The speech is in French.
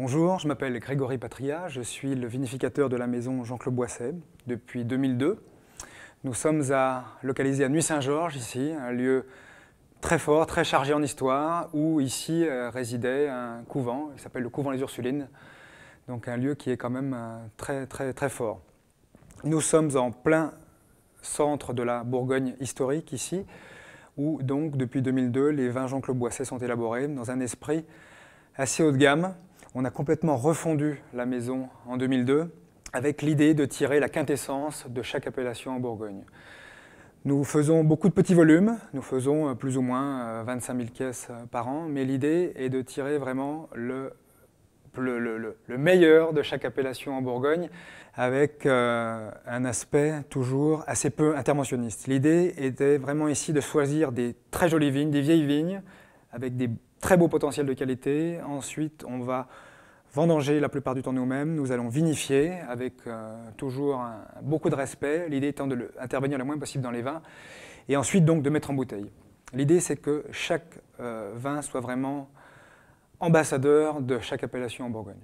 Bonjour, je m'appelle Grégory Patria, je suis le vinificateur de la maison Jean-Claude Boisset depuis 2002. Nous sommes à, localisés à Nuit-Saint-Georges, ici, un lieu très fort, très chargé en histoire, où ici euh, résidait un couvent, il s'appelle le couvent Les Ursulines, donc un lieu qui est quand même euh, très, très, très fort. Nous sommes en plein centre de la Bourgogne historique ici, où donc depuis 2002, les vins Jean-Claude Boisset sont élaborés dans un esprit assez haut de gamme, on a complètement refondu la maison en 2002 avec l'idée de tirer la quintessence de chaque appellation en Bourgogne. Nous faisons beaucoup de petits volumes, nous faisons euh, plus ou moins 25 000 caisses par an, mais l'idée est de tirer vraiment le, meilleur de chaque appellation en Bourgogne avec euh, un aspect toujours assez peu interventionniste. L'idée était vraiment ici de choisir des très jolies vignes, des vieilles vignes, avec des très beau potentiel de qualité. Ensuite, on va vendanger la plupart du temps nous-mêmes. Nous allons vinifier avec euh, toujours beaucoup de respect, l'idée étant d'intervenir le moins possible dans les vins. Et ensuite, donc, de mettre en bouteille. L'idée, c'est que chaque euh, vin soit vraiment ambassadeur de chaque appellation en Bourgogne.